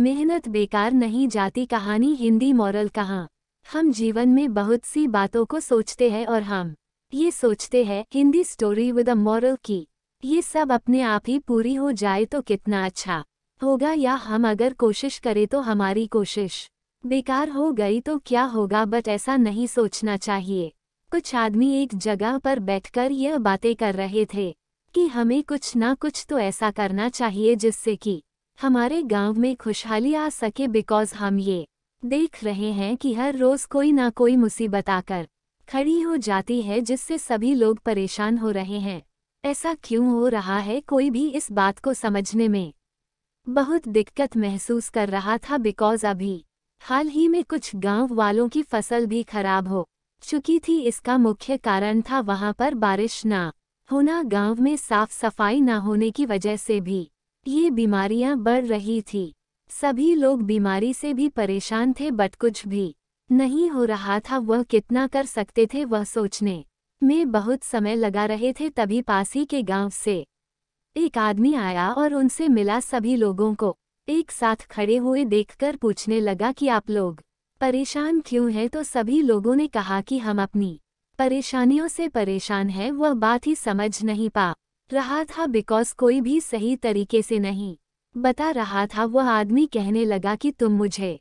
मेहनत बेकार नहीं जाती कहानी हिंदी मॉरल कहाँ हम जीवन में बहुत सी बातों को सोचते हैं और हम ये सोचते हैं Hindi story with a moral की ये सब अपने आप ही पूरी हो जाए तो कितना अच्छा होगा या हम अगर कोशिश करें तो हमारी कोशिश बेकार हो गई तो क्या होगा बट ऐसा नहीं सोचना चाहिए कुछ आदमी एक जगह पर बैठकर यह बातें कर रहे थे कि हमें कुछ ना कुछ तो ऐसा करना चाहिए जिससे कि हमारे गांव में खुशहाली आ सके बिकॉज हम ये देख रहे हैं कि हर रोज कोई ना कोई मुसीबत आकर खड़ी हो जाती है जिससे सभी लोग परेशान हो रहे हैं ऐसा क्यों हो रहा है कोई भी इस बात को समझने में बहुत दिक्कत महसूस कर रहा था बिकॉज अभी हाल ही में कुछ गांव वालों की फसल भी खराब हो चुकी थी इसका मुख्य कारण था वहां पर बारिश ना होना गांव में साफ सफाई ना होने की वजह से भी ये बीमारियां बढ़ रही थी सभी लोग बीमारी से भी परेशान थे बट कुछ भी नहीं हो रहा था वह कितना कर सकते थे वह सोचने में बहुत समय लगा रहे थे तभी पास ही के गांव से एक आदमी आया और उनसे मिला सभी लोगों को एक साथ खड़े हुए देखकर पूछने लगा कि आप लोग परेशान क्यों हैं तो सभी लोगों ने कहा कि हम अपनी परेशानियों से परेशान हैं वह बात ही समझ नहीं पा रहा था बिकॉज कोई भी सही तरीके से नहीं बता रहा था वह आदमी कहने लगा कि तुम मुझे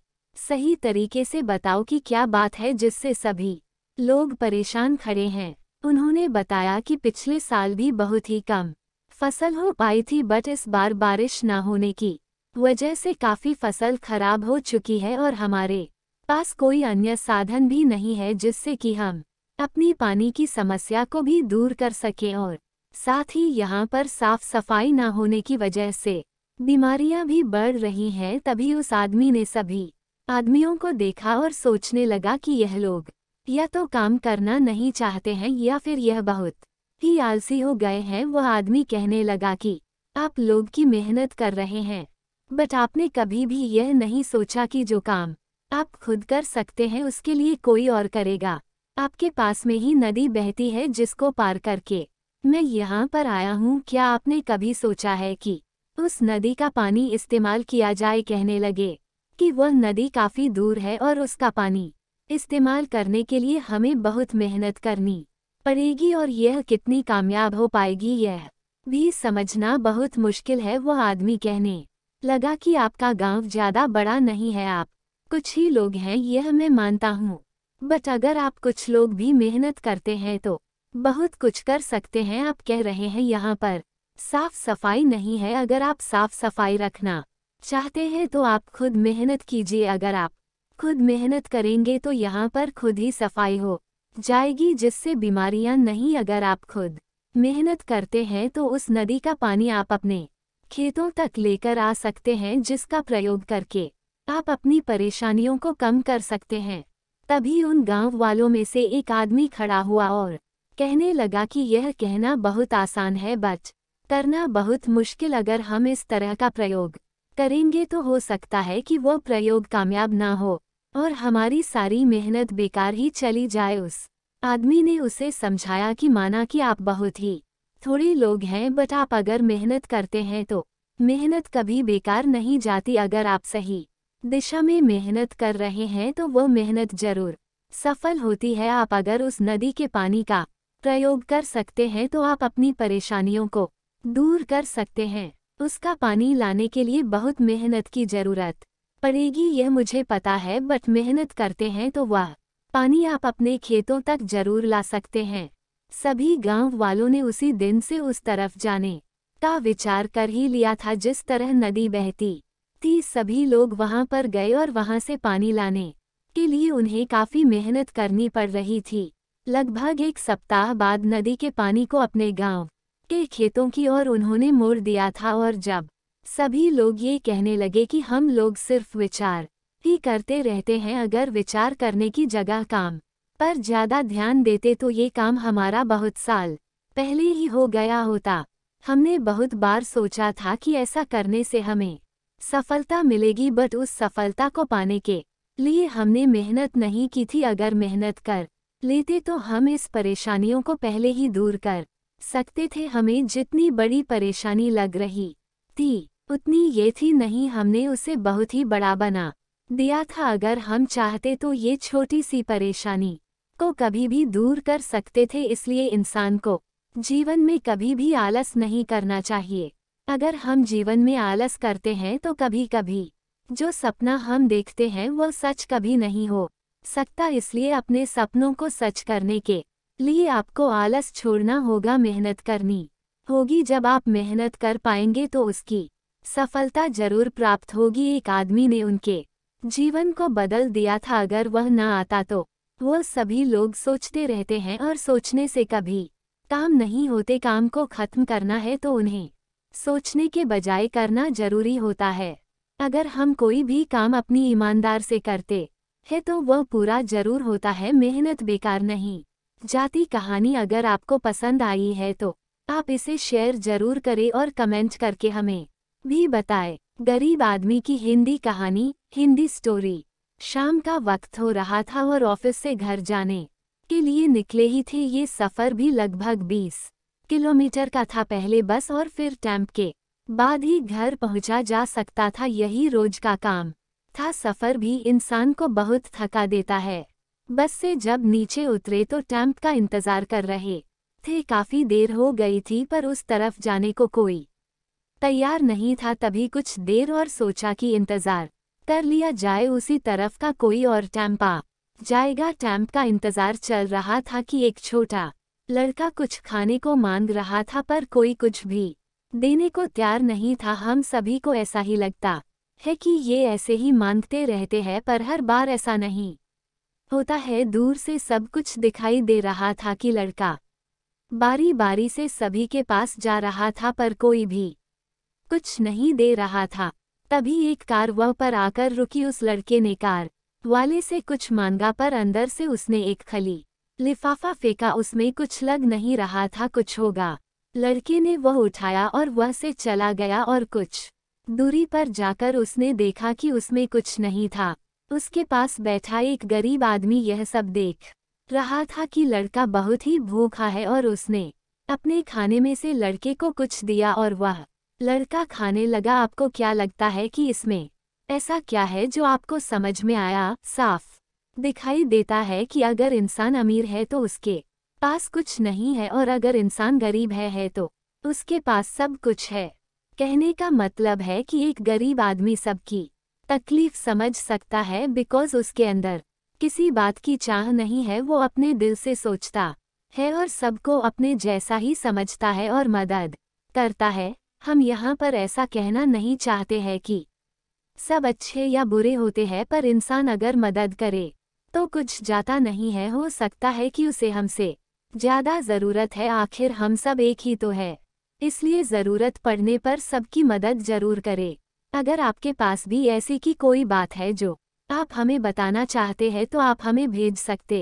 सही तरीके से बताओ कि क्या बात है जिससे सभी लोग परेशान खड़े हैं उन्होंने बताया कि पिछले साल भी बहुत ही कम फसल हो पाई थी बट इस बार बारिश न होने की वजह से काफ़ी फसल खराब हो चुकी है और हमारे पास कोई अन्य साधन भी नहीं है जिससे कि हम अपनी पानी की समस्या को भी दूर कर सकें और साथ ही यहाँ पर साफ सफाई न होने की वजह से बीमारियां भी बढ़ रही हैं तभी उस आदमी ने सभी आदमियों को देखा और सोचने लगा कि यह लोग या तो काम करना नहीं चाहते हैं या फिर यह बहुत ही आलसी हो गए हैं वह आदमी कहने लगा कि आप लोग की मेहनत कर रहे हैं बट आपने कभी भी यह नहीं सोचा कि जो काम आप खुद कर सकते हैं उसके लिए कोई और करेगा आपके पास में ही नदी बहती है जिसको पार करके मैं यहाँ पर आया हूँ क्या आपने कभी सोचा है कि उस नदी का पानी इस्तेमाल किया जाए कहने लगे कि वह नदी काफ़ी दूर है और उसका पानी इस्तेमाल करने के लिए हमें बहुत मेहनत करनी पड़ेगी और यह कितनी कामयाब हो पाएगी यह भी समझना बहुत मुश्किल है वह आदमी कहने लगा कि आपका गांव ज़्यादा बड़ा नहीं है आप कुछ ही लोग हैं यह मैं मानता हूँ बट अगर आप कुछ लोग भी मेहनत करते हैं तो बहुत कुछ कर सकते हैं आप कह रहे हैं यहाँ पर साफ सफाई नहीं है अगर आप साफ सफाई रखना चाहते हैं तो आप खुद मेहनत कीजिए अगर आप खुद मेहनत करेंगे तो यहाँ पर खुद ही सफाई हो जाएगी जिससे बीमारियाँ नहीं अगर आप खुद मेहनत करते हैं तो उस नदी का पानी आप अपने खेतों तक लेकर आ सकते हैं जिसका प्रयोग करके आप अपनी परेशानियों को कम कर सकते हैं तभी उन गांव वालों में से एक आदमी खड़ा हुआ और कहने लगा कि यह कहना बहुत आसान है बट करना बहुत मुश्किल अगर हम इस तरह का प्रयोग करेंगे तो हो सकता है कि वह प्रयोग कामयाब ना हो और हमारी सारी मेहनत बेकार ही चली जाए उस आदमी ने उसे समझाया कि माना कि आप बहुत ही थोड़े लोग हैं बट आप अगर मेहनत करते हैं तो मेहनत कभी बेकार नहीं जाती अगर आप सही दिशा में मेहनत कर रहे हैं तो वह मेहनत जरूर सफल होती है आप अगर उस नदी के पानी का प्रयोग कर सकते हैं तो आप अपनी परेशानियों को दूर कर सकते हैं उसका पानी लाने के लिए बहुत मेहनत की जरूरत पड़ेगी यह मुझे पता है बट मेहनत करते हैं तो वह पानी आप अपने खेतों तक जरूर ला सकते हैं सभी गांव वालों ने उसी दिन से उस तरफ जाने का विचार कर ही लिया था जिस तरह नदी बहती थी सभी लोग वहां पर गए और वहां से पानी लाने के लिए उन्हें काफी मेहनत करनी पड़ रही थी लगभग एक सप्ताह बाद नदी के पानी को अपने गांव के खेतों की ओर उन्होंने मोड़ दिया था और जब सभी लोग ये कहने लगे कि हम लोग सिर्फ विचार ही करते रहते हैं अगर विचार करने की जगह काम पर ज्यादा ध्यान देते तो ये काम हमारा बहुत साल पहले ही हो गया होता हमने बहुत बार सोचा था कि ऐसा करने से हमें सफलता मिलेगी बट उस सफलता को पाने के लिए हमने मेहनत नहीं की थी अगर मेहनत कर लेते तो हम इस परेशानियों को पहले ही दूर कर सकते थे हमें जितनी बड़ी परेशानी लग रही थी उतनी ये थी नहीं हमने उसे बहुत ही बड़ा बना दिया था अगर हम चाहते तो ये छोटी सी परेशानी को कभी भी दूर कर सकते थे इसलिए इंसान को जीवन में कभी भी आलस नहीं करना चाहिए अगर हम जीवन में आलस करते हैं तो कभी कभी जो सपना हम देखते हैं वो सच कभी नहीं हो सकता इसलिए अपने सपनों को सच करने के लिए आपको आलस छोड़ना होगा मेहनत करनी होगी जब आप मेहनत कर पाएंगे तो उसकी सफलता जरूर प्राप्त होगी एक आदमी ने उनके जीवन को बदल दिया था अगर वह न आता तो वो सभी लोग सोचते रहते हैं और सोचने से कभी काम नहीं होते काम को खत्म करना है तो उन्हें सोचने के बजाय करना जरूरी होता है अगर हम कोई भी काम अपनी ईमानदार से करते है तो वह पूरा जरूर होता है मेहनत बेकार नहीं जाती कहानी अगर आपको पसंद आई है तो आप इसे शेयर जरूर करें और कमेंट करके हमें भी बताएं गरीब आदमी की हिंदी कहानी हिंदी स्टोरी शाम का वक्त हो रहा था और ऑफिस से घर जाने के लिए निकले ही थे ये सफ़र भी लगभग 20 किलोमीटर का था पहले बस और फिर टैंप के बाद ही घर पहुंचा जा सकता था यही रोज का काम था सफ़र भी इंसान को बहुत थका देता है बस से जब नीचे उतरे तो टैंप का इंतज़ार कर रहे थे काफ़ी देर हो गई थी पर उस तरफ जाने को कोई तैयार नहीं था तभी कुछ देर और सोचा कि इंतज़ार कर लिया जाए उसी तरफ का कोई और टैंप आ जाएगा टैंप का इंतज़ार चल रहा था कि एक छोटा लड़का कुछ खाने को मांग रहा था पर कोई कुछ भी देने को तैयार नहीं था हम सभी को ऐसा ही लगता है कि ये ऐसे ही मांगते रहते हैं पर हर बार ऐसा नहीं होता है दूर से सब कुछ दिखाई दे रहा था कि लड़का बारी बारी से सभी के पास जा रहा था पर कोई भी कुछ नहीं दे रहा था तभी एक कार वह पर आकर रुकी उस लड़के ने कार वाले से कुछ मांगा पर अंदर से उसने एक खली लिफाफा फेंका उसमें कुछ लग नहीं रहा था कुछ होगा लड़के ने वह उठाया और वह से चला गया और कुछ दूरी पर जाकर उसने देखा कि उसमें कुछ नहीं था उसके पास बैठा एक गरीब आदमी यह सब देख रहा था कि लड़का बहुत ही भूखा है और उसने अपने खाने में से लड़के को कुछ दिया और वह लड़का खाने लगा आपको क्या लगता है कि इसमें ऐसा क्या है जो आपको समझ में आया साफ दिखाई देता है कि अगर इंसान अमीर है तो उसके पास कुछ नहीं है और अगर इंसान गरीब है, है तो उसके पास सब कुछ है कहने का मतलब है कि एक गरीब आदमी सबकी तकलीफ समझ सकता है बिकॉज उसके अंदर किसी बात की चाह नहीं है वो अपने दिल से सोचता है और सबको अपने जैसा ही समझता है और मदद करता है हम यहाँ पर ऐसा कहना नहीं चाहते हैं कि सब अच्छे या बुरे होते हैं पर इंसान अगर मदद करे तो कुछ जाता नहीं है हो सकता है कि उसे हमसे ज़्यादा ज़रूरत है आखिर हम सब एक ही तो है इसलिए ज़रूरत पड़ने पर सबकी मदद जरूर करें अगर आपके पास भी ऐसी की कोई बात है जो आप हमें बताना चाहते हैं तो आप हमें भेज सकते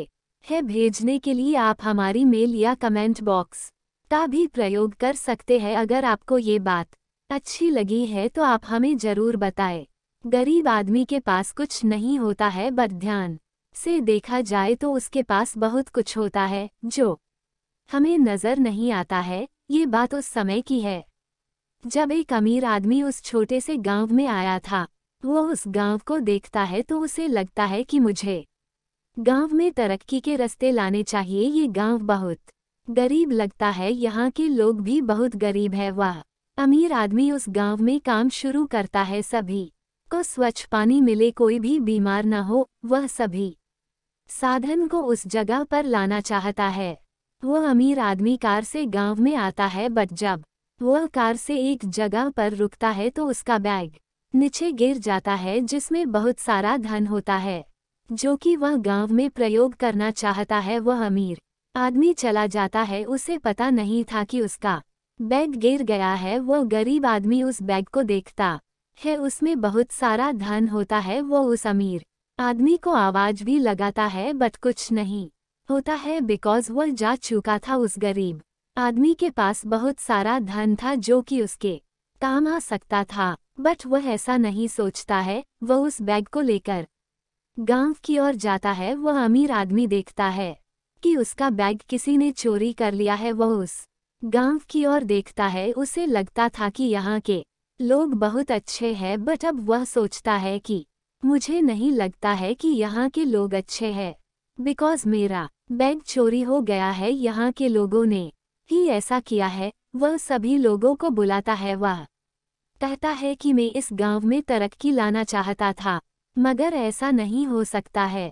हैं भेजने के लिए आप हमारी मेल या कमेंट बॉक्स का भी प्रयोग कर सकते हैं अगर आपको ये बात अच्छी लगी है तो आप हमें जरूर बताएं गरीब आदमी के पास कुछ नहीं होता है बट ध्यान से देखा जाए तो उसके पास बहुत कुछ होता है जो हमें नज़र नहीं आता है ये बात उस समय की है जब एक अमीर आदमी उस छोटे से गांव में आया था वो उस गांव को देखता है तो उसे लगता है कि मुझे गांव में तरक्की के रास्ते लाने चाहिए ये गांव बहुत गरीब लगता है यहाँ के लोग भी बहुत गरीब है वह अमीर आदमी उस गांव में काम शुरू करता है सभी को स्वच्छ पानी मिले कोई भी बीमार न हो वह सभी साधन को उस जगह पर लाना चाहता है वह अमीर आदमी कार से गांव में आता है बट जब वह कार से एक जगह पर रुकता है तो उसका बैग नीचे गिर जाता है जिसमें बहुत सारा धन होता है जो कि वह गांव में प्रयोग करना चाहता है वह अमीर आदमी चला जाता है उसे पता नहीं था कि उसका बैग गिर गया है वह गरीब आदमी उस बैग को देखता है उसमें बहुत सारा धन होता है वो उस अमीर आदमी को आवाज भी लगाता है बट कुछ नहीं होता है बिकॉज वह जा चुका था उस गरीब आदमी के पास बहुत सारा धन था जो कि उसके काम आ सकता था बट वह ऐसा नहीं सोचता है वह उस बैग को लेकर गांव की ओर जाता है वह अमीर आदमी देखता है कि उसका बैग किसी ने चोरी कर लिया है वह उस गांव की ओर देखता है उसे लगता था कि यहाँ के लोग बहुत अच्छे हैं बट अब वह सोचता है कि मुझे नहीं लगता है कि यहाँ के लोग अच्छे हैं बिकॉज मेरा बैग चोरी हो गया है यहाँ के लोगों ने ही ऐसा किया है वह सभी लोगों को बुलाता है वह कहता है कि मैं इस गांव में तरक्की लाना चाहता था मगर ऐसा नहीं हो सकता है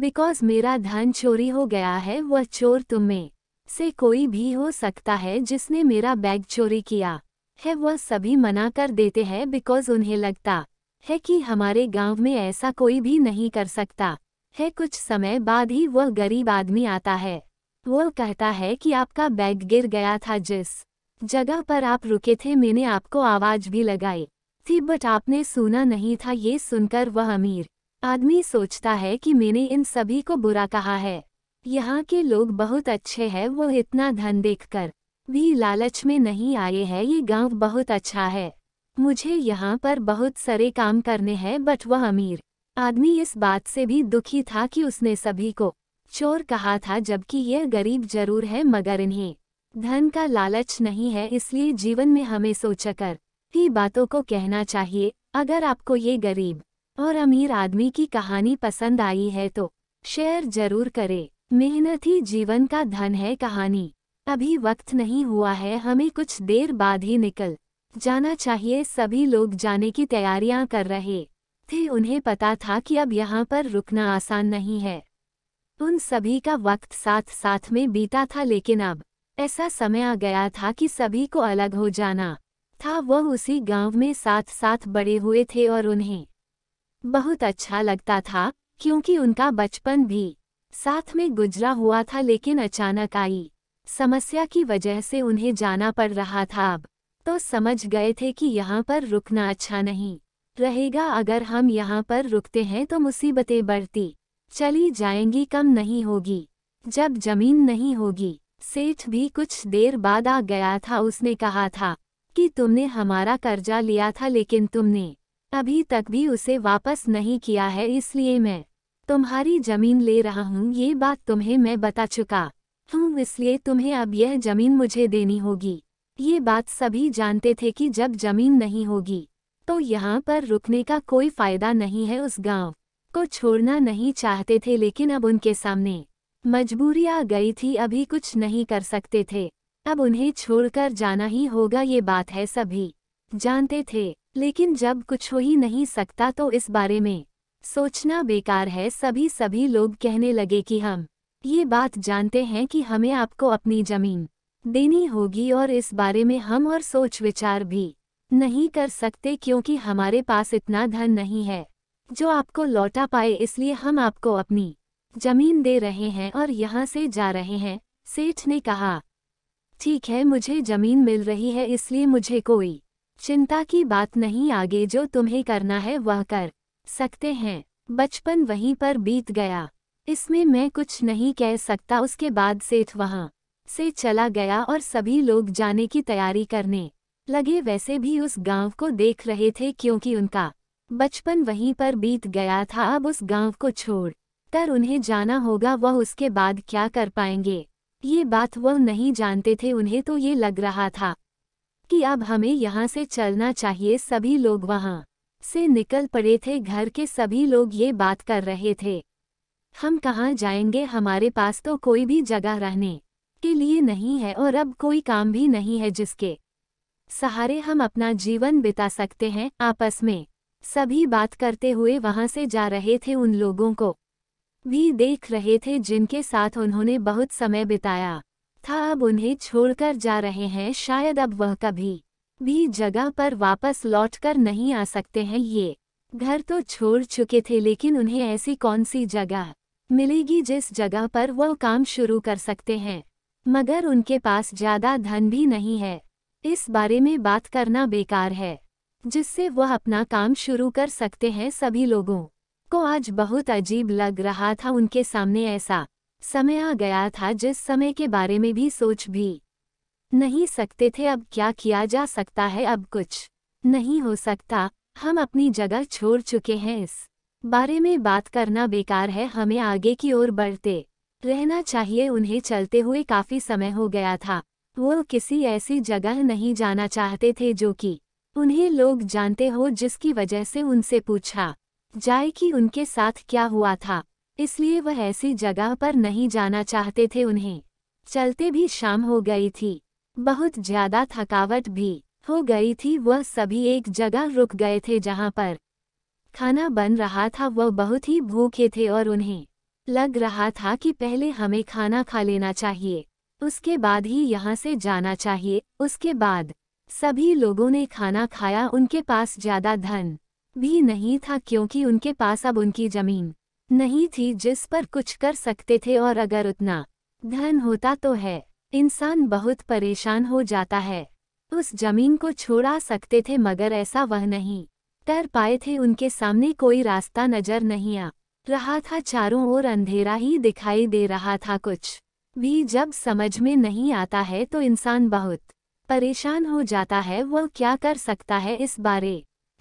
बिकॉज मेरा धन चोरी हो गया है वह चोर तुम्हें से कोई भी हो सकता है जिसने मेरा बैग चोरी किया है वह सभी मना कर देते हैं बिकॉज उन्हें लगता है कि हमारे गांव में ऐसा कोई भी नहीं कर सकता है कुछ समय बाद ही वह गरीब आदमी आता है वह कहता है कि आपका बैग गिर गया था जिस जगह पर आप रुके थे मैंने आपको आवाज़ भी लगाई थी बट आपने सुना नहीं था ये सुनकर वह अमीर आदमी सोचता है कि मैंने इन सभी को बुरा कहा है यहाँ के लोग बहुत अच्छे हैं वो इतना धन देखकर भी लालच में नहीं आए हैं ये गांव बहुत अच्छा है मुझे यहाँ पर बहुत सारे काम करने हैं बट वह अमीर आदमी इस बात से भी दुखी था कि उसने सभी को चोर कहा था जबकि यह गरीब जरूर है मगर इन्हें धन का लालच नहीं है इसलिए जीवन में हमें सोचकर ही बातों को कहना चाहिए अगर आपको ये गरीब और अमीर आदमी की कहानी पसंद आई है तो शेयर जरूर करें ही जीवन का धन है कहानी अभी वक्त नहीं हुआ है हमें कुछ देर बाद ही निकल जाना चाहिए सभी लोग जाने की तैयारियां कर रहे थे उन्हें पता था कि अब यहाँ पर रुकना आसान नहीं है उन सभी का वक्त साथ साथ में बीता था लेकिन अब ऐसा समय आ गया था कि सभी को अलग हो जाना था वह उसी गांव में साथ साथ बड़े हुए थे और उन्हें बहुत अच्छा लगता था क्योंकि उनका बचपन भी साथ में गुजरा हुआ था लेकिन अचानक आई समस्या की वजह से उन्हें जाना पड़ रहा था अब तो समझ गए थे कि यहाँ पर रुकना अच्छा नहीं रहेगा अगर हम यहाँ पर रुकते हैं तो मुसीबतें बढ़ती चली जाएंगी कम नहीं होगी जब जमीन नहीं होगी सेठ भी कुछ देर बाद आ गया था उसने कहा था कि तुमने हमारा कर्जा लिया था लेकिन तुमने अभी तक भी उसे वापस नहीं किया है इसलिए मैं तुम्हारी जमीन ले रहा हूँ ये बात तुम्हें मैं बता चुका हूँ इसलिए तुम्हें अब यह जमीन मुझे देनी होगी ये बात सभी जानते थे कि जब जमीन नहीं होगी तो यहाँ पर रुकने का कोई फायदा नहीं है उस गांव को छोड़ना नहीं चाहते थे लेकिन अब उनके सामने मजबूरी आ गई थी अभी कुछ नहीं कर सकते थे अब उन्हें छोड़कर जाना ही होगा ये बात है सभी जानते थे लेकिन जब कुछ हो ही नहीं सकता तो इस बारे में सोचना बेकार है सभी सभी लोग कहने लगे कि हम ये बात जानते हैं कि हमें आपको अपनी जमीन देनी होगी और इस बारे में हम और सोच विचार भी नहीं कर सकते क्योंकि हमारे पास इतना धन नहीं है जो आपको लौटा पाए इसलिए हम आपको अपनी जमीन दे रहे हैं और यहाँ से जा रहे हैं सेठ ने कहा ठीक है मुझे जमीन मिल रही है इसलिए मुझे कोई चिंता की बात नहीं आगे जो तुम्हें करना है वह कर सकते हैं बचपन वहीं पर बीत गया इसमें मैं कुछ नहीं कह सकता उसके बाद सेठ वहाँ से चला गया और सभी लोग जाने की तैयारी करने लगे वैसे भी उस गांव को देख रहे थे क्योंकि उनका बचपन वहीं पर बीत गया था अब उस गांव को छोड़ कर उन्हें जाना होगा वह उसके बाद क्या कर पाएंगे ये बात वह नहीं जानते थे उन्हें तो ये लग रहा था कि अब हमें यहाँ से चलना चाहिए सभी लोग वहाँ से निकल पड़े थे घर के सभी लोग ये बात कर रहे थे हम कहाँ जाएंगे हमारे पास तो कोई भी जगह रहने के लिए नहीं है और अब कोई काम भी नहीं है जिसके सहारे हम अपना जीवन बिता सकते हैं आपस में सभी बात करते हुए वहां से जा रहे थे उन लोगों को भी देख रहे थे जिनके साथ उन्होंने बहुत समय बिताया था अब उन्हें छोड़कर जा रहे हैं शायद अब वह कभी भी जगह पर वापस लौटकर नहीं आ सकते हैं ये घर तो छोड़ चुके थे लेकिन उन्हें ऐसी कौन सी जगह मिलेगी जिस जगह पर वह काम शुरू कर सकते हैं मगर उनके पास ज्यादा धन भी नहीं है इस बारे में बात करना बेकार है जिससे वह अपना काम शुरू कर सकते हैं सभी लोगों को आज बहुत अजीब लग रहा था उनके सामने ऐसा समय आ गया था जिस समय के बारे में भी सोच भी नहीं सकते थे अब क्या किया जा सकता है अब कुछ नहीं हो सकता हम अपनी जगह छोड़ चुके हैं इस बारे में बात करना बेकार है हमें आगे की ओर बढ़ते रहना चाहिए उन्हें चलते हुए काफ़ी समय हो गया था वो किसी ऐसी जगह नहीं जाना चाहते थे जो कि उन्हें लोग जानते हो जिसकी वजह से उनसे पूछा जाए कि उनके साथ क्या हुआ था इसलिए वह ऐसी जगह पर नहीं जाना चाहते थे उन्हें चलते भी शाम हो गई थी बहुत ज्यादा थकावट भी हो गई थी वह सभी एक जगह रुक गए थे जहाँ पर खाना बन रहा था वह बहुत ही भूखे थे और उन्हें लग रहा था कि पहले हमें खाना खा लेना चाहिए उसके बाद ही यहाँ से जाना चाहिए उसके बाद सभी लोगों ने खाना खाया उनके पास ज्यादा धन भी नहीं था क्योंकि उनके पास अब उनकी जमीन नहीं थी जिस पर कुछ कर सकते थे और अगर उतना धन होता तो है इंसान बहुत परेशान हो जाता है उस जमीन को छोड़ा सकते थे मगर ऐसा वह नहीं कर पाए थे उनके सामने कोई रास्ता नजर नहीं आ रहा था चारों ओर अंधेरा ही दिखाई दे रहा था कुछ भी जब समझ में नहीं आता है तो इंसान बहुत परेशान हो जाता है वह क्या कर सकता है इस बारे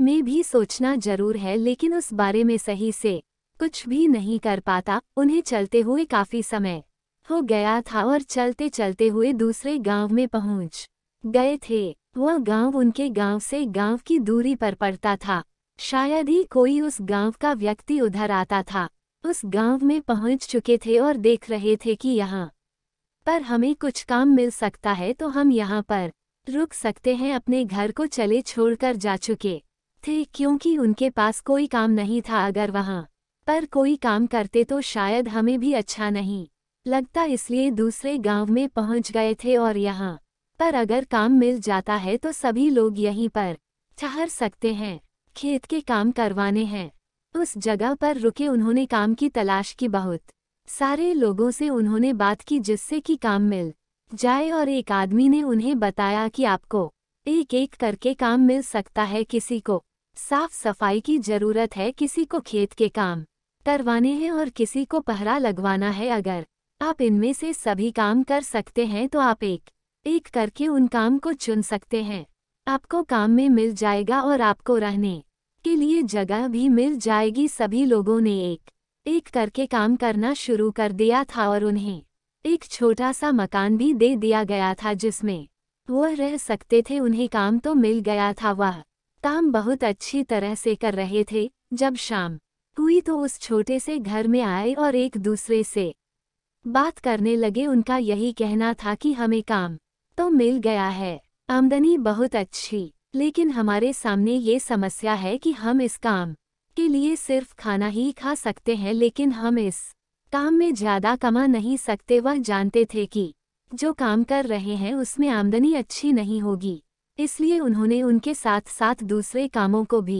में भी सोचना जरूर है लेकिन उस बारे में सही से कुछ भी नहीं कर पाता उन्हें चलते हुए काफ़ी समय हो गया था और चलते चलते हुए दूसरे गांव में पहुंच गए थे वह गांव उनके गांव से गांव की दूरी पर पड़ता था शायद ही कोई उस गांव का व्यक्ति उधर आता था उस गांव में पहुंच चुके थे और देख रहे थे कि यहाँ पर हमें कुछ काम मिल सकता है तो हम यहाँ पर रुक सकते हैं अपने घर को चले छोड़कर जा चुके थे क्योंकि उनके पास कोई काम नहीं था अगर वहाँ पर कोई काम करते तो शायद हमें भी अच्छा नहीं लगता इसलिए दूसरे गांव में पहुंच गए थे और यहाँ पर अगर काम मिल जाता है तो सभी लोग यहीं पर ठहर सकते हैं खेत के काम करवाने हैं उस जगह पर रुके उन्होंने काम की तलाश की बहुत सारे लोगों से उन्होंने बात की जिससे कि काम मिल जाए और एक आदमी ने उन्हें बताया कि आपको एक एक करके काम मिल सकता है किसी को साफ सफाई की जरूरत है किसी को खेत के काम करवाने हैं और किसी को पहरा लगवाना है अगर आप इनमें से सभी काम कर सकते हैं तो आप एक एक करके उन काम को चुन सकते हैं आपको काम में मिल जाएगा और आपको रहने के लिए जगह भी मिल जाएगी सभी लोगों ने एक एक करके काम करना शुरू कर दिया था और उन्हें एक छोटा सा मकान भी दे दिया गया था जिसमें वह रह सकते थे उन्हें काम तो मिल गया था वह काम बहुत अच्छी तरह से कर रहे थे जब शाम हुई तो उस छोटे से घर में आए और एक दूसरे से बात करने लगे उनका यही कहना था कि हमें काम तो मिल गया है आमदनी बहुत अच्छी लेकिन हमारे सामने ये समस्या है कि हम इस काम आपके लिए सिर्फ खाना ही खा सकते हैं लेकिन हम इस काम में ज़्यादा कमा नहीं सकते वह जानते थे कि जो काम कर रहे हैं उसमें आमदनी अच्छी नहीं होगी इसलिए उन्होंने उनके साथ साथ दूसरे कामों को भी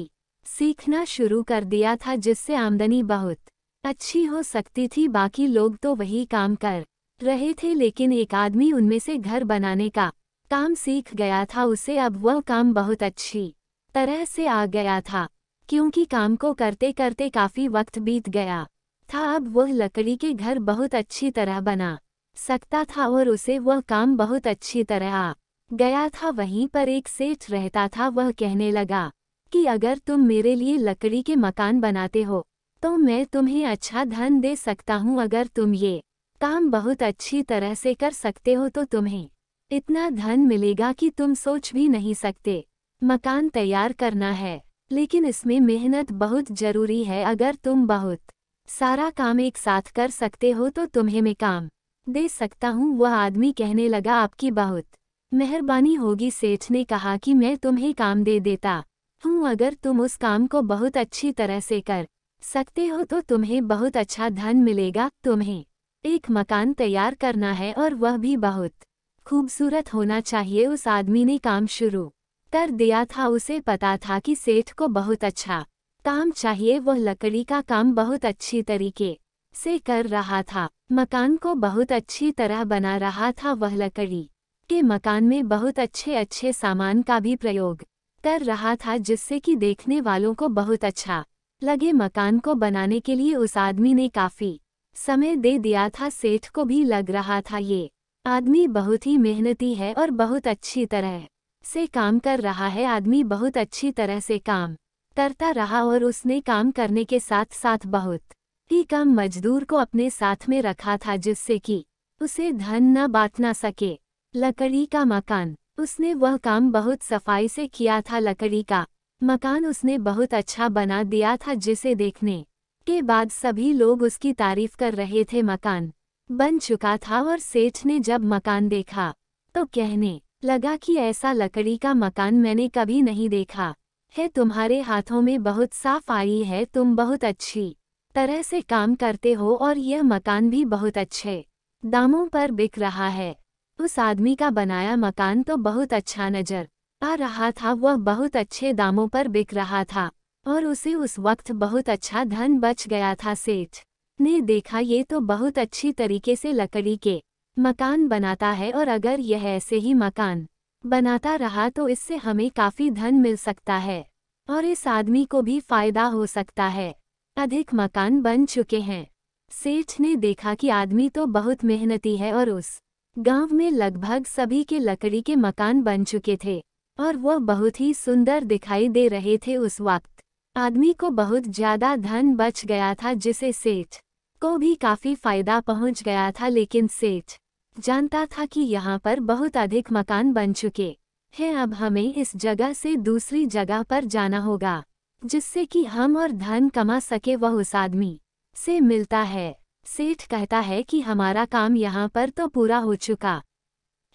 सीखना शुरू कर दिया था जिससे आमदनी बहुत अच्छी हो सकती थी बाकी लोग तो वही काम कर रहे थे लेकिन एक आदमी उनमें से घर बनाने का काम सीख गया था उसे अब वह काम बहुत अच्छी तरह से आ गया था क्योंकि काम को करते करते काफी वक्त बीत गया था अब वह लकड़ी के घर बहुत अच्छी तरह बना सकता था और उसे वह काम बहुत अच्छी तरह आ गया था वहीं पर एक सेठ रहता था वह कहने लगा कि अगर तुम मेरे लिए लकड़ी के मकान बनाते हो तो मैं तुम्हें अच्छा धन दे सकता हूँ अगर तुम ये काम बहुत अच्छी तरह से कर सकते हो तो तुम्हें इतना धन मिलेगा कि तुम सोच भी नहीं सकते मकान तैयार करना है लेकिन इसमें मेहनत बहुत जरूरी है अगर तुम बहुत सारा काम एक साथ कर सकते हो तो तुम्हें मैं काम दे सकता हूँ वह आदमी कहने लगा आपकी बहुत मेहरबानी होगी सेठ ने कहा कि मैं तुम्हें काम दे देता हूँ अगर तुम उस काम को बहुत अच्छी तरह से कर सकते हो तो तुम्हें बहुत अच्छा धन मिलेगा तुम्हें एक मकान तैयार करना है और वह भी बहुत खूबसूरत होना चाहिए उस आदमी ने काम शुरू कर दिया था उसे पता था कि सेठ को बहुत अच्छा काम चाहिए वह लकड़ी का काम बहुत अच्छी तरीके से कर रहा था मकान को बहुत अच्छी तरह बना रहा था वह लकड़ी के मकान में बहुत अच्छे अच्छे सामान का भी प्रयोग कर रहा था जिससे कि देखने वालों को बहुत अच्छा लगे मकान को बनाने के लिए उस आदमी ने काफ़ी समय दे दिया था सेठ को भी लग रहा था ये आदमी बहुत ही मेहनती है और बहुत अच्छी तरह से काम कर रहा है आदमी बहुत अच्छी तरह से काम करता रहा और उसने काम करने के साथ साथ बहुत ही कम मजदूर को अपने साथ में रखा था जिससे कि उसे धन न बांट सके लकड़ी का मकान उसने वह काम बहुत सफाई से किया था लकड़ी का मकान उसने बहुत अच्छा बना दिया था जिसे देखने के बाद सभी लोग उसकी तारीफ कर रहे थे मकान बन चुका था और सेठ ने जब मकान देखा तो कहने लगा कि ऐसा लकड़ी का मकान मैंने कभी नहीं देखा है तुम्हारे हाथों में बहुत साफ आई है तुम बहुत अच्छी तरह से काम करते हो और यह मकान भी बहुत अच्छे दामों पर बिक रहा है उस आदमी का बनाया मकान तो बहुत अच्छा नजर आ रहा था वह बहुत अच्छे दामों पर बिक रहा था और उसे उस वक्त बहुत अच्छा धन बच गया था सेठ ने देखा ये तो बहुत अच्छी तरीके से लकड़ी के मकान बनाता है और अगर यह ऐसे ही मकान बनाता रहा तो इससे हमें काफ़ी धन मिल सकता है और इस आदमी को भी फायदा हो सकता है अधिक मकान बन चुके हैं सेठ ने देखा कि आदमी तो बहुत मेहनती है और उस गांव में लगभग सभी के लकड़ी के मकान बन चुके थे और वह बहुत ही सुंदर दिखाई दे रहे थे उस वक्त आदमी को बहुत ज्यादा धन बच गया था जिसे सेठ को भी काफी फायदा पहुंच गया था लेकिन सेठ जानता था कि यहाँ पर बहुत अधिक मकान बन चुके हैं अब हमें इस जगह से दूसरी जगह पर जाना होगा जिससे कि हम और धन कमा सके वह उस आदमी से मिलता है सेठ कहता है कि हमारा काम यहाँ पर तो पूरा हो चुका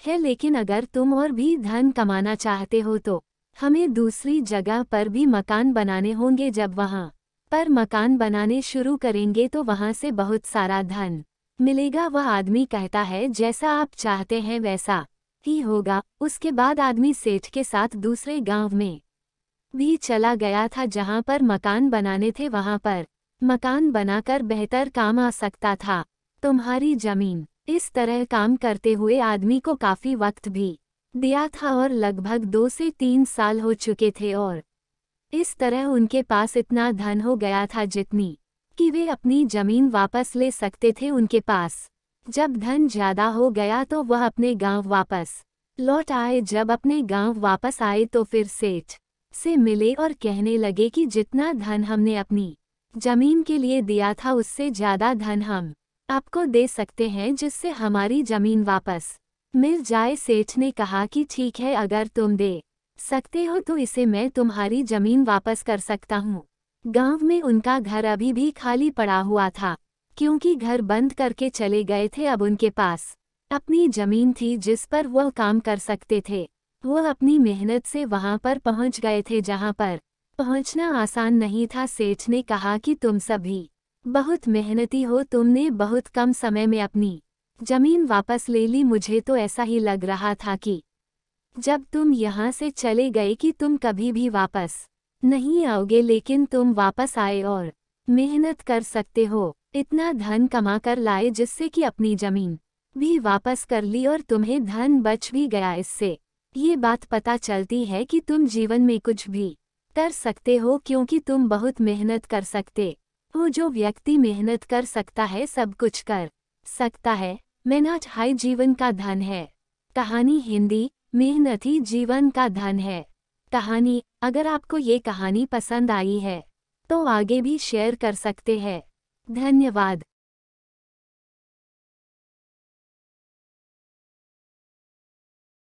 है लेकिन अगर तुम और भी धन कमाना चाहते हो तो हमें दूसरी जगह पर भी मकान बनाने होंगे जब वहाँ पर मकान बनाने शुरू करेंगे तो वहाँ से बहुत सारा धन मिलेगा वह आदमी कहता है जैसा आप चाहते हैं वैसा ही होगा उसके बाद आदमी सेठ के साथ दूसरे गांव में भी चला गया था जहां पर मकान बनाने थे वहां पर मकान बनाकर बेहतर काम आ सकता था तुम्हारी जमीन इस तरह काम करते हुए आदमी को काफ़ी वक्त भी दिया था और लगभग दो से तीन साल हो चुके थे और इस तरह उनके पास इतना धन हो गया था जितनी कि वे अपनी जमीन वापस ले सकते थे उनके पास जब धन ज्यादा हो गया तो वह अपने गांव वापस लौट आए जब अपने गांव वापस आए तो फिर सेठ से मिले और कहने लगे कि जितना धन हमने अपनी जमीन के लिए दिया था उससे ज्यादा धन हम आपको दे सकते हैं जिससे हमारी जमीन वापस मिल जाए सेठ ने कहा कि ठीक है अगर तुम दे सकते हो तो इसे मैं तुम्हारी जमीन वापस कर सकता हूँ गांव में उनका घर अभी भी खाली पड़ा हुआ था क्योंकि घर बंद करके चले गए थे अब उनके पास अपनी जमीन थी जिस पर वह काम कर सकते थे वह अपनी मेहनत से वहां पर पहुंच गए थे जहां पर पहुंचना आसान नहीं था सेठ ने कहा कि तुम सभी बहुत मेहनती हो तुमने बहुत कम समय में अपनी जमीन वापस ले ली मुझे तो ऐसा ही लग रहा था कि जब तुम यहाँ से चले गए कि तुम कभी भी वापस नहीं आओगे लेकिन तुम वापस आए और मेहनत कर सकते हो इतना धन कमा कर लाए जिससे कि अपनी जमीन भी वापस कर ली और तुम्हें धन बच भी गया इससे ये बात पता चलती है कि तुम जीवन में कुछ भी कर सकते हो क्योंकि तुम बहुत मेहनत कर सकते हो जो व्यक्ति मेहनत कर सकता है सब कुछ कर सकता है मेनाट हाई जीवन का धन है कहानी हिंदी मेहनत ही जीवन का धन है कहानी अगर आपको ये कहानी पसंद आई है तो आगे भी शेयर कर सकते हैं धन्यवाद